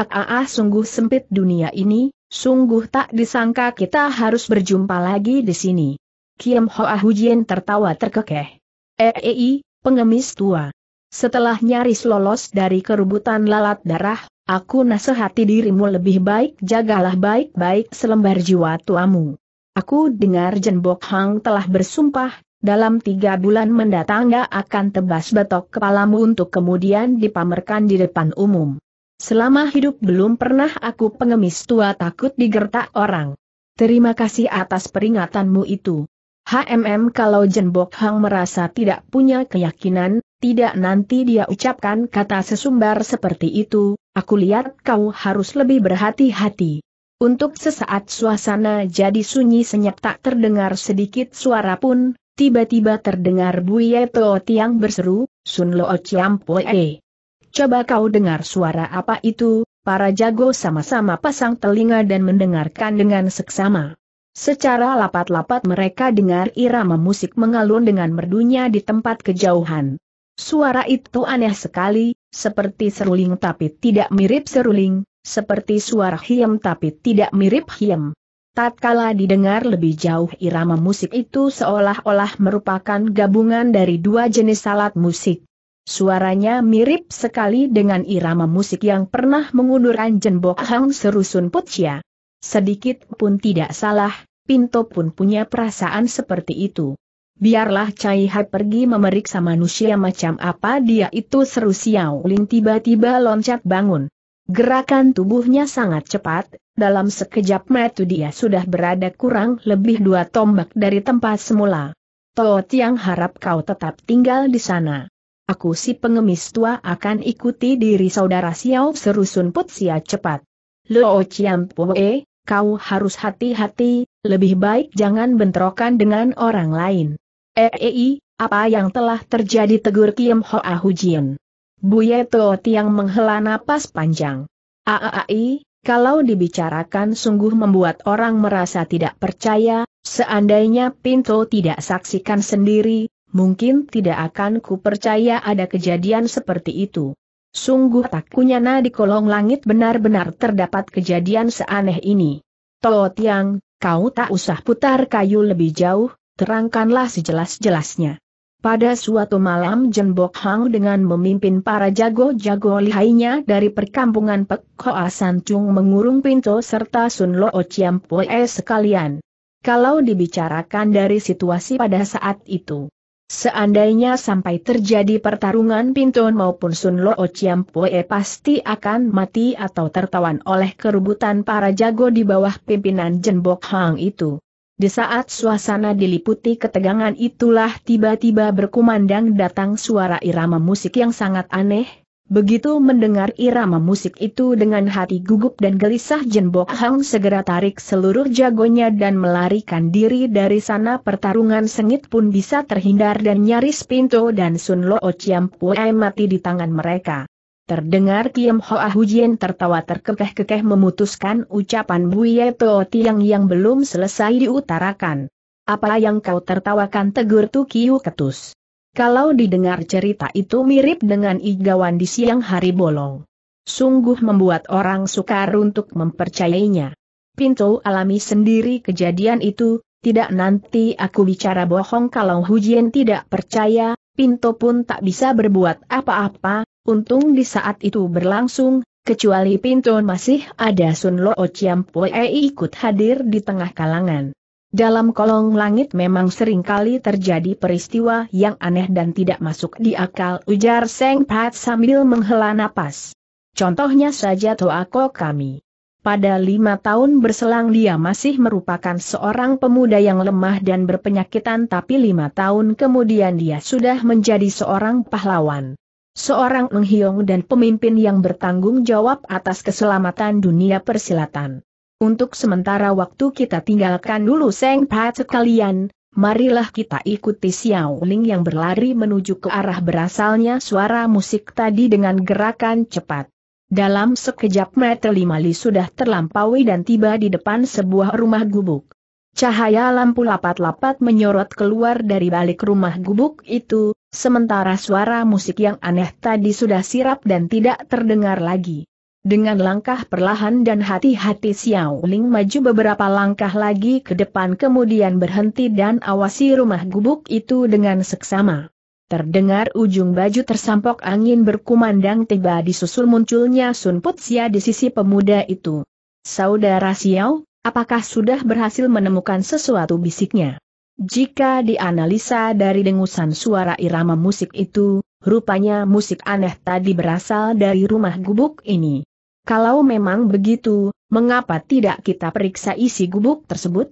ah, ah sungguh sempit dunia ini, sungguh tak disangka kita harus berjumpa lagi di sini. Kiam Hoa Hujien tertawa terkekeh. Eei, eh, eh, pengemis tua. Setelah nyaris lolos dari kerubutan lalat darah, aku nasihati dirimu lebih baik jagalah baik-baik selembar jiwa tuamu. Aku dengar Jenbok Hang telah bersumpah, dalam tiga bulan mendatang akan tebas betok kepalamu untuk kemudian dipamerkan di depan umum. Selama hidup belum pernah aku pengemis tua takut digertak orang. Terima kasih atas peringatanmu itu. HMM kalau Jenbok Hang merasa tidak punya keyakinan, tidak nanti dia ucapkan kata sesumbar seperti itu, aku lihat kau harus lebih berhati-hati. Untuk sesaat suasana jadi sunyi senyap tak terdengar sedikit suara pun, tiba-tiba terdengar Bu Ye Tiang berseru, Sun Lo Chiam Poe. Coba kau dengar suara apa itu, para jago sama-sama pasang telinga dan mendengarkan dengan seksama. Secara lapat-lapat mereka dengar irama musik mengalun dengan merdunya di tempat kejauhan. Suara itu aneh sekali, seperti seruling tapi tidak mirip seruling, seperti suara hiem tapi tidak mirip hiem. Tatkala didengar lebih jauh irama musik itu seolah-olah merupakan gabungan dari dua jenis alat musik. Suaranya mirip sekali dengan irama musik yang pernah mengundurkan jenbok Hang Serusun Putia. Sedikit pun tidak salah, Pinto pun punya perasaan seperti itu. Biarlah Cai Hai pergi memeriksa manusia macam apa dia itu seru Xiao Ling tiba-tiba loncat bangun. Gerakan tubuhnya sangat cepat, dalam sekejap mata dia sudah berada kurang lebih dua tombak dari tempat semula. Toh Tiang harap kau tetap tinggal di sana aku si pengemis tua akan ikuti diri saudara Xiao serusun Sun Put Sia cepat. Lo Chiam kau harus hati-hati, lebih baik jangan bentrokan dengan orang lain. Eei, eh, eh, apa yang telah terjadi tegur Kim Hoa Hujian. Buye Tuo Tiang menghela napas panjang. Aai, ah, ah, ah, kalau dibicarakan sungguh membuat orang merasa tidak percaya, seandainya Pinto tidak saksikan sendiri, mungkin tidak akan ku ada kejadian seperti itu. Sungguh tak kunyana di kolong langit benar-benar terdapat kejadian seaneh ini. Toh Tiang, kau tak usah putar kayu lebih jauh, terangkanlah sejelas-jelasnya. Pada suatu malam Jenbok Hang dengan memimpin para jago-jago lihainya dari perkampungan Pek Hoa San Chung mengurung pintu serta Sun Lo Chiam Pue sekalian. Kalau dibicarakan dari situasi pada saat itu, Seandainya sampai terjadi pertarungan Pinton maupun Sun Lo Chiam Pue pasti akan mati atau tertawan oleh kerubutan para jago di bawah pimpinan Jenbok Hang itu. Di saat suasana diliputi ketegangan itulah tiba-tiba berkumandang datang suara irama musik yang sangat aneh, Begitu mendengar irama musik itu dengan hati gugup dan gelisah Jenbok Hang segera tarik seluruh jagonya dan melarikan diri dari sana pertarungan sengit pun bisa terhindar dan nyaris pintu dan Sun Lo Chiam Pue mati di tangan mereka. Terdengar Kiam Hoa Hujien tertawa terkekeh-kekeh memutuskan ucapan Buye To Tiang yang belum selesai diutarakan. Apa yang kau tertawakan tegur Tu Kiu Ketus? Kalau didengar cerita itu mirip dengan igawan di siang hari bolong. Sungguh membuat orang sukar untuk mempercayainya. Pinto alami sendiri kejadian itu, tidak nanti aku bicara bohong kalau Hujian tidak percaya, Pinto pun tak bisa berbuat apa-apa, untung di saat itu berlangsung, kecuali Pinto masih ada Sun Lo Chiam ikut hadir di tengah kalangan. Dalam kolong langit memang seringkali terjadi peristiwa yang aneh dan tidak masuk di akal ujar Seng Pat sambil menghela napas. Contohnya saja Toako kami. Pada lima tahun berselang dia masih merupakan seorang pemuda yang lemah dan berpenyakitan tapi lima tahun kemudian dia sudah menjadi seorang pahlawan. Seorang menghiong dan pemimpin yang bertanggung jawab atas keselamatan dunia persilatan. Untuk sementara waktu kita tinggalkan dulu Seng Pat sekalian, marilah kita ikuti Xiao Ling yang berlari menuju ke arah berasalnya suara musik tadi dengan gerakan cepat. Dalam sekejap mata lima li sudah terlampaui dan tiba di depan sebuah rumah gubuk. Cahaya lampu lapat-lapat menyorot keluar dari balik rumah gubuk itu, sementara suara musik yang aneh tadi sudah sirap dan tidak terdengar lagi. Dengan langkah perlahan dan hati-hati Xiao Ling maju beberapa langkah lagi ke depan kemudian berhenti dan awasi rumah gubuk itu dengan seksama. Terdengar ujung baju tersampok angin berkumandang tiba disusul munculnya Sun Putsia di sisi pemuda itu. Saudara Xiao, apakah sudah berhasil menemukan sesuatu bisiknya? Jika dianalisa dari dengusan suara irama musik itu, rupanya musik aneh tadi berasal dari rumah gubuk ini. Kalau memang begitu, mengapa tidak kita periksa isi gubuk tersebut?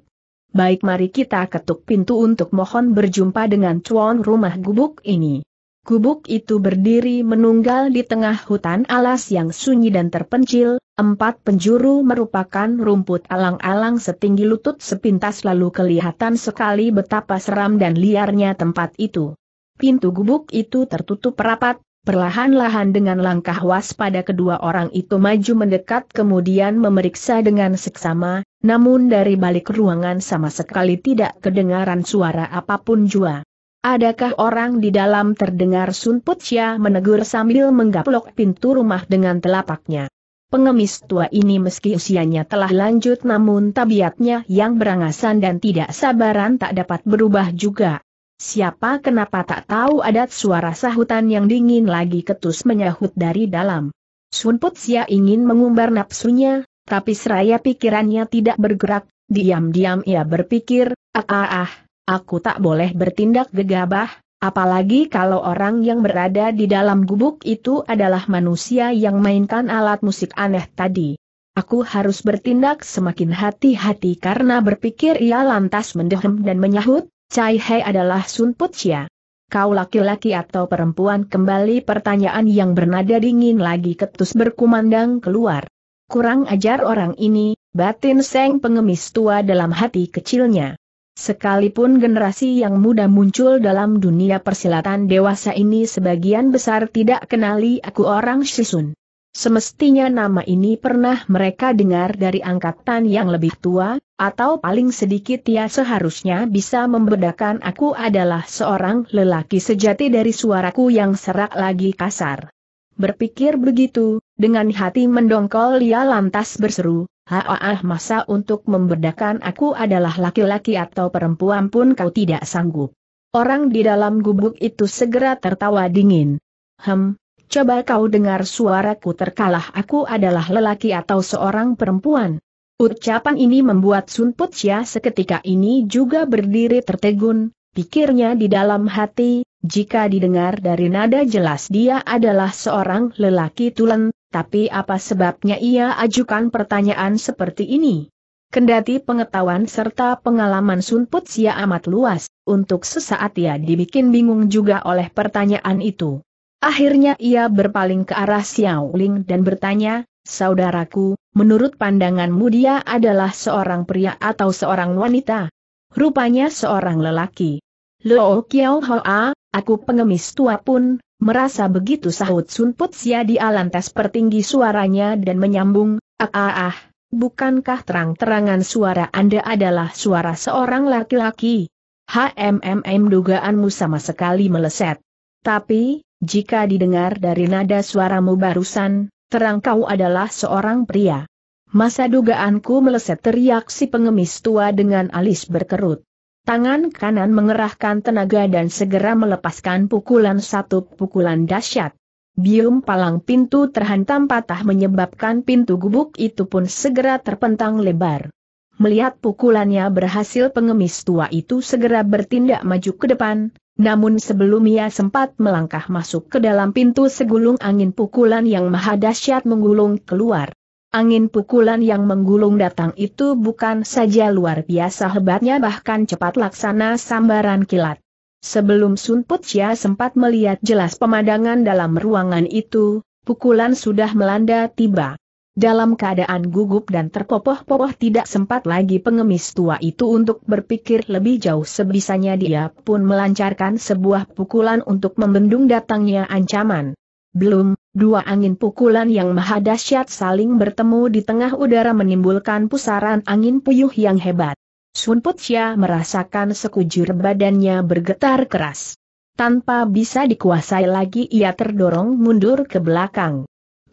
Baik mari kita ketuk pintu untuk mohon berjumpa dengan tuan rumah gubuk ini. Gubuk itu berdiri menunggal di tengah hutan alas yang sunyi dan terpencil, empat penjuru merupakan rumput alang-alang setinggi lutut sepintas lalu kelihatan sekali betapa seram dan liarnya tempat itu. Pintu gubuk itu tertutup rapat, Perlahan-lahan dengan langkah waspada kedua orang itu maju mendekat kemudian memeriksa dengan seksama, namun dari balik ruangan sama sekali tidak kedengaran suara apapun jua. Adakah orang di dalam terdengar Sun Putia menegur sambil menggaplok pintu rumah dengan telapaknya. Pengemis tua ini meski usianya telah lanjut namun tabiatnya yang berangasan dan tidak sabaran tak dapat berubah juga. Siapa kenapa tak tahu adat suara sahutan yang dingin lagi ketus menyahut dari dalam. Sun Putsia ingin mengumbar nafsunya, tapi seraya pikirannya tidak bergerak, diam-diam ia berpikir, ah ah ah, aku tak boleh bertindak gegabah, apalagi kalau orang yang berada di dalam gubuk itu adalah manusia yang mainkan alat musik aneh tadi. Aku harus bertindak semakin hati-hati karena berpikir ia lantas mendehem dan menyahut, Cai Hei adalah Sun Put Chia. Kau laki-laki atau perempuan kembali pertanyaan yang bernada dingin lagi ketus berkumandang keluar. Kurang ajar orang ini, batin Seng pengemis tua dalam hati kecilnya. Sekalipun generasi yang muda muncul dalam dunia persilatan dewasa ini sebagian besar tidak kenali aku orang Shisun. Semestinya nama ini pernah mereka dengar dari angkatan yang lebih tua, atau paling sedikit ia ya seharusnya bisa membedakan aku adalah seorang lelaki sejati dari suaraku yang serak lagi kasar. Berpikir begitu, dengan hati mendongkol ia lantas berseru, Haah masa untuk membedakan aku adalah laki-laki atau perempuan pun kau tidak sanggup. Orang di dalam gubuk itu segera tertawa dingin. Hem, coba kau dengar suaraku terkalah aku adalah lelaki atau seorang perempuan. Ucapan ini membuat Sun Putsia seketika ini juga berdiri tertegun, pikirnya di dalam hati, jika didengar dari nada jelas dia adalah seorang lelaki tulen, tapi apa sebabnya ia ajukan pertanyaan seperti ini? Kendati pengetahuan serta pengalaman Sun Putsia amat luas, untuk sesaat ia dibikin bingung juga oleh pertanyaan itu. Akhirnya ia berpaling ke arah Xiao Ling dan bertanya, Saudaraku, menurut pandanganmu dia adalah seorang pria atau seorang wanita? Rupanya seorang lelaki. Lo Kiao Hoa, aku pengemis tua pun, merasa begitu sahut Sun Put Sia di alantas pertinggi suaranya dan menyambung, ah ah ah, bukankah terang-terangan suara Anda adalah suara seorang laki-laki? HMMM dugaanmu sama sekali meleset. Tapi, jika didengar dari nada suaramu barusan, terang kau adalah seorang pria. Masa dugaanku meleset teriak si pengemis tua dengan alis berkerut. Tangan kanan mengerahkan tenaga dan segera melepaskan pukulan satu pukulan dahsyat. Bium palang pintu terhantam patah menyebabkan pintu gubuk itu pun segera terpentang lebar. Melihat pukulannya berhasil pengemis tua itu segera bertindak maju ke depan, namun sebelum ia sempat melangkah masuk ke dalam pintu segulung angin pukulan yang maha dahsyat menggulung keluar. Angin pukulan yang menggulung datang itu bukan saja luar biasa hebatnya bahkan cepat laksana sambaran kilat. Sebelum Sun Putsia sempat melihat jelas pemandangan dalam ruangan itu, pukulan sudah melanda tiba. Dalam keadaan gugup dan terpopoh-popoh tidak sempat lagi pengemis tua itu untuk berpikir lebih jauh sebisanya dia pun melancarkan sebuah pukulan untuk membendung datangnya ancaman. Belum, dua angin pukulan yang maha dahsyat saling bertemu di tengah udara menimbulkan pusaran angin puyuh yang hebat. Sun Putia merasakan sekujur badannya bergetar keras. Tanpa bisa dikuasai lagi ia terdorong mundur ke belakang.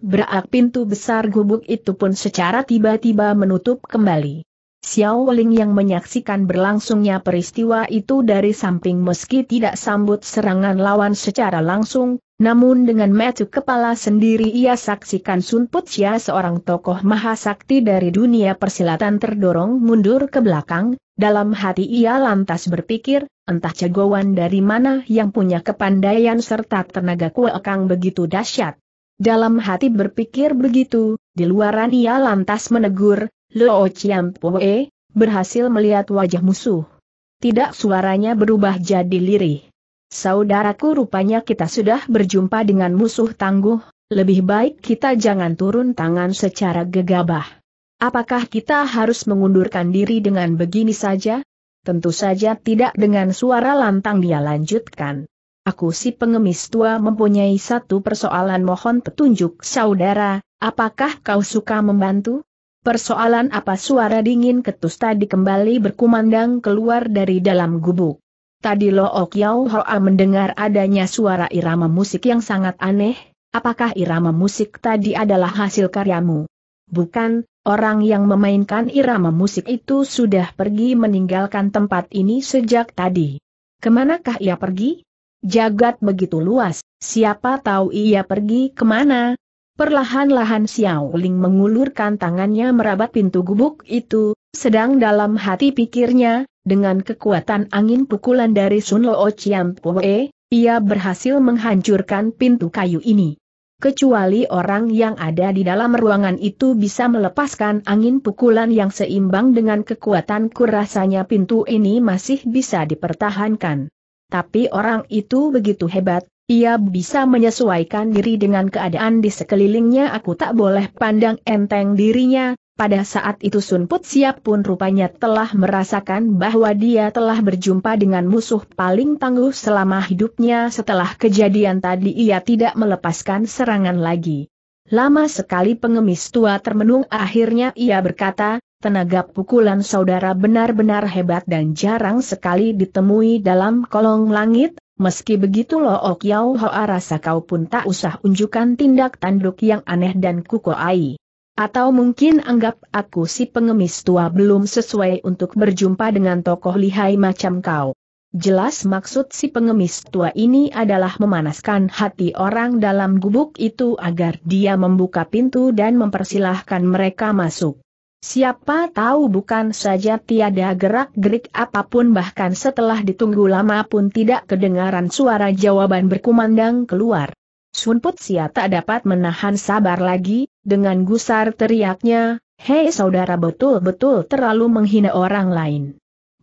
Berak pintu besar gubuk itu pun secara tiba-tiba menutup kembali. Xiao Ling yang menyaksikan berlangsungnya peristiwa itu dari samping meski tidak sambut serangan lawan secara langsung, namun dengan metu kepala sendiri ia saksikan Sun Putia seorang tokoh mahasakti dari dunia persilatan terdorong mundur ke belakang, dalam hati ia lantas berpikir, entah jagoan dari mana yang punya kepandaian serta tenaga kuekang begitu dahsyat. Dalam hati berpikir begitu, di luaran ia lantas menegur, Lo Chiampoe, berhasil melihat wajah musuh. Tidak suaranya berubah jadi lirih. Saudaraku rupanya kita sudah berjumpa dengan musuh tangguh, lebih baik kita jangan turun tangan secara gegabah. Apakah kita harus mengundurkan diri dengan begini saja? Tentu saja tidak dengan suara lantang dia lanjutkan. Aku si pengemis tua mempunyai satu persoalan mohon petunjuk saudara, apakah kau suka membantu? Persoalan apa suara dingin ketus tadi kembali berkumandang keluar dari dalam gubuk. Tadi Lo Ok Yau Hoa mendengar adanya suara irama musik yang sangat aneh, apakah irama musik tadi adalah hasil karyamu? Bukan, orang yang memainkan irama musik itu sudah pergi meninggalkan tempat ini sejak tadi. Kemanakah ia pergi? Jagat begitu luas, siapa tahu ia pergi kemana? Perlahan-lahan Xiao Ling mengulurkan tangannya merabat pintu gubuk itu, sedang dalam hati pikirnya, dengan kekuatan angin pukulan dari Sun Lo Chiam Pue, ia berhasil menghancurkan pintu kayu ini. Kecuali orang yang ada di dalam ruangan itu bisa melepaskan angin pukulan yang seimbang dengan kekuatan, kurasanya pintu ini masih bisa dipertahankan tapi orang itu begitu hebat, ia bisa menyesuaikan diri dengan keadaan di sekelilingnya aku tak boleh pandang enteng dirinya, pada saat itu Sun Put Siap pun rupanya telah merasakan bahwa dia telah berjumpa dengan musuh paling tangguh selama hidupnya setelah kejadian tadi ia tidak melepaskan serangan lagi. Lama sekali pengemis tua termenung akhirnya ia berkata, Tenaga pukulan saudara benar-benar hebat dan jarang sekali ditemui dalam kolong langit, meski begitu loh, Ok Yau Hoa rasa kau pun tak usah unjukkan tindak tanduk yang aneh dan kukoai. Atau mungkin anggap aku si pengemis tua belum sesuai untuk berjumpa dengan tokoh lihai macam kau. Jelas maksud si pengemis tua ini adalah memanaskan hati orang dalam gubuk itu agar dia membuka pintu dan mempersilahkan mereka masuk. Siapa tahu bukan saja tiada gerak-gerik apapun bahkan setelah ditunggu lama pun tidak kedengaran suara jawaban berkumandang keluar. Sunput Sia tak dapat menahan sabar lagi, dengan gusar teriaknya, Hei saudara betul-betul terlalu menghina orang lain.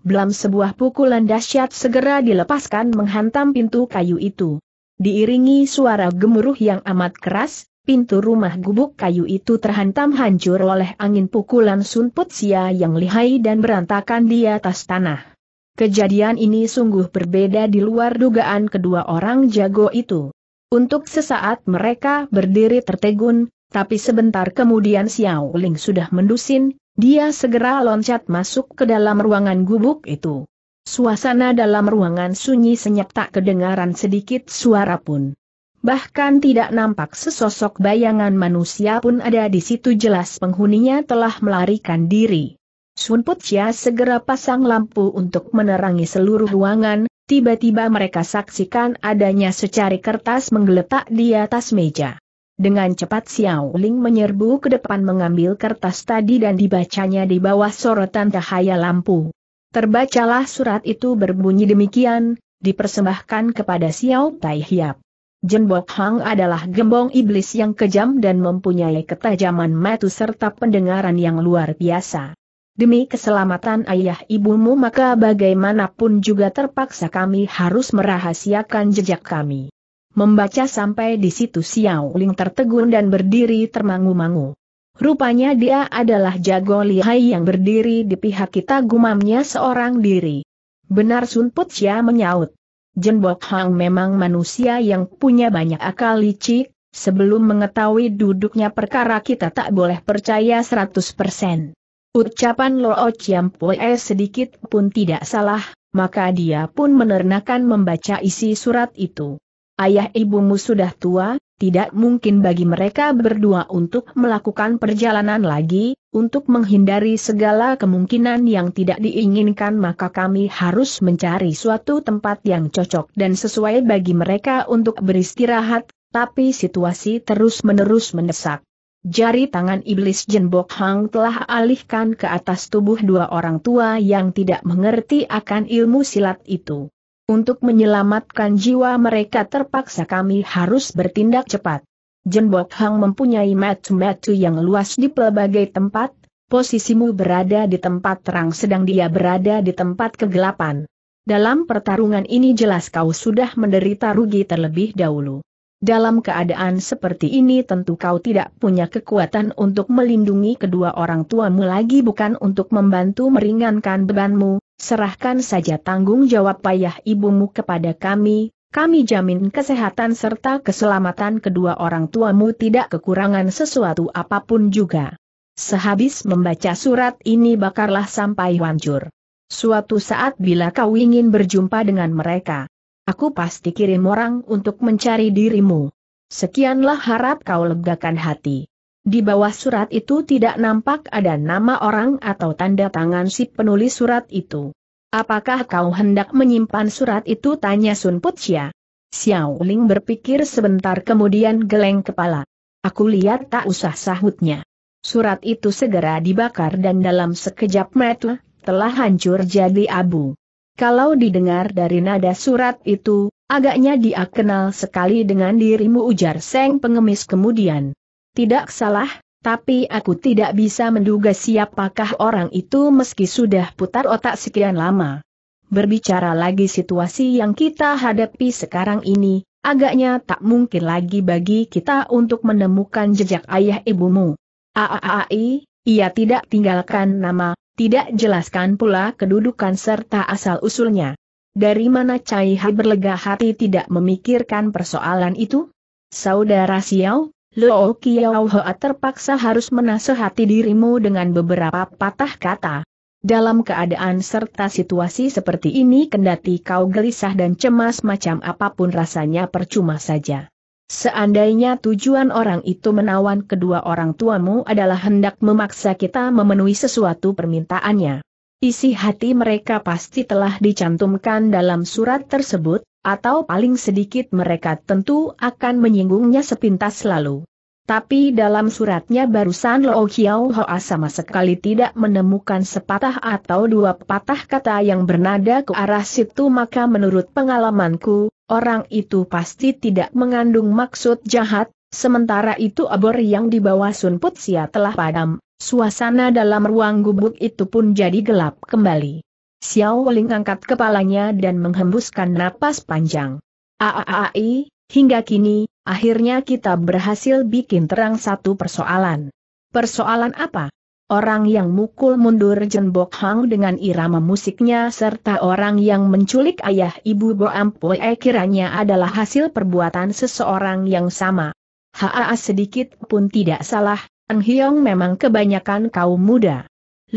Belum sebuah pukulan dahsyat segera dilepaskan menghantam pintu kayu itu. Diiringi suara gemuruh yang amat keras, pintu rumah gubuk kayu itu terhantam hancur oleh angin pukulan Sun Putsia yang lihai dan berantakan di atas tanah. Kejadian ini sungguh berbeda di luar dugaan kedua orang jago itu. Untuk sesaat mereka berdiri tertegun, tapi sebentar kemudian Xiao Ling sudah mendusin, dia segera loncat masuk ke dalam ruangan gubuk itu. Suasana dalam ruangan sunyi senyap tak kedengaran sedikit suara pun bahkan tidak nampak sesosok bayangan manusia pun ada di situ jelas penghuninya telah melarikan diri. Sun Putia segera pasang lampu untuk menerangi seluruh ruangan, tiba-tiba mereka saksikan adanya secari kertas menggeletak di atas meja. Dengan cepat Xiao Ling menyerbu ke depan mengambil kertas tadi dan dibacanya di bawah sorotan cahaya lampu. Terbacalah surat itu berbunyi demikian, dipersembahkan kepada Xiao Tai Hiap. Jenbok Hang adalah gembong iblis yang kejam dan mempunyai ketajaman metu serta pendengaran yang luar biasa. Demi keselamatan ayah ibumu maka bagaimanapun juga terpaksa kami harus merahasiakan jejak kami. Membaca sampai di situ Xiao Ling tertegun dan berdiri termangu-mangu. Rupanya dia adalah jago lihai yang berdiri di pihak kita gumamnya seorang diri. Benar Sun Putsia menyaut. Jenbok Hang memang manusia yang punya banyak akal licik, sebelum mengetahui duduknya perkara kita tak boleh percaya 100%. Ucapan Loo Chiam Pue sedikit pun tidak salah, maka dia pun menernakan membaca isi surat itu. Ayah ibumu sudah tua, tidak mungkin bagi mereka berdua untuk melakukan perjalanan lagi, untuk menghindari segala kemungkinan yang tidak diinginkan maka kami harus mencari suatu tempat yang cocok dan sesuai bagi mereka untuk beristirahat, tapi situasi terus-menerus mendesak. Jari tangan iblis Jenbok Hang telah alihkan ke atas tubuh dua orang tua yang tidak mengerti akan ilmu silat itu. Untuk menyelamatkan jiwa mereka terpaksa kami harus bertindak cepat. Jenbok Hang mempunyai metu-metu yang luas di pelbagai tempat, posisimu berada di tempat terang sedang dia berada di tempat kegelapan. Dalam pertarungan ini jelas kau sudah menderita rugi terlebih dahulu. Dalam keadaan seperti ini tentu kau tidak punya kekuatan untuk melindungi kedua orang tuamu lagi bukan untuk membantu meringankan bebanmu, serahkan saja tanggung jawab payah ibumu kepada kami, kami jamin kesehatan serta keselamatan kedua orang tuamu tidak kekurangan sesuatu apapun juga. Sehabis membaca surat ini bakarlah sampai hancur. Suatu saat bila kau ingin berjumpa dengan mereka, aku pasti kirim orang untuk mencari dirimu. Sekianlah harap kau legakan hati. Di bawah surat itu tidak nampak ada nama orang atau tanda tangan si penulis surat itu. Apakah kau hendak menyimpan surat itu? Tanya Sun Putia. Xiao Ling berpikir sebentar kemudian geleng kepala. Aku lihat tak usah sahutnya. Surat itu segera dibakar dan dalam sekejap mata, telah hancur jadi abu. Kalau didengar dari nada surat itu, agaknya dia kenal sekali dengan dirimu ujar Seng pengemis kemudian. Tidak salah, tapi aku tidak bisa menduga siapakah orang itu meski sudah putar otak sekian lama. Berbicara lagi situasi yang kita hadapi sekarang ini, agaknya tak mungkin lagi bagi kita untuk menemukan jejak ayah ibumu. Aaai, ia tidak tinggalkan nama, tidak jelaskan pula kedudukan serta asal-usulnya. Dari mana Cai Hai berlega hati tidak memikirkan persoalan itu? Saudara Xiao, Luo Kiao Hoa terpaksa harus menasehati dirimu dengan beberapa patah kata. Dalam keadaan serta situasi seperti ini kendati kau gelisah dan cemas macam apapun rasanya percuma saja. Seandainya tujuan orang itu menawan kedua orang tuamu adalah hendak memaksa kita memenuhi sesuatu permintaannya. Isi hati mereka pasti telah dicantumkan dalam surat tersebut, atau paling sedikit mereka tentu akan menyinggungnya sepintas lalu. Tapi dalam suratnya barusan Lo Kiao Hoa sama sekali tidak menemukan sepatah atau dua patah kata yang bernada ke arah situ maka menurut pengalamanku, orang itu pasti tidak mengandung maksud jahat, sementara itu abor yang dibawa Sun Putsia telah padam, suasana dalam ruang gubuk itu pun jadi gelap kembali. Xiao Weling angkat kepalanya dan menghembuskan napas panjang. Aaai, hingga kini, akhirnya kita berhasil bikin terang satu persoalan. Persoalan apa? Orang yang mukul mundur Jenbok Hang dengan irama musiknya serta orang yang menculik ayah ibu Bo Ampue kiranya adalah hasil perbuatan seseorang yang sama. Haa sedikit pun tidak salah, Eng Hiong memang kebanyakan kaum muda.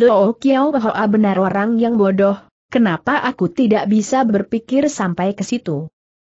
Luo Kiao Hoa benar orang yang bodoh, kenapa aku tidak bisa berpikir sampai ke situ?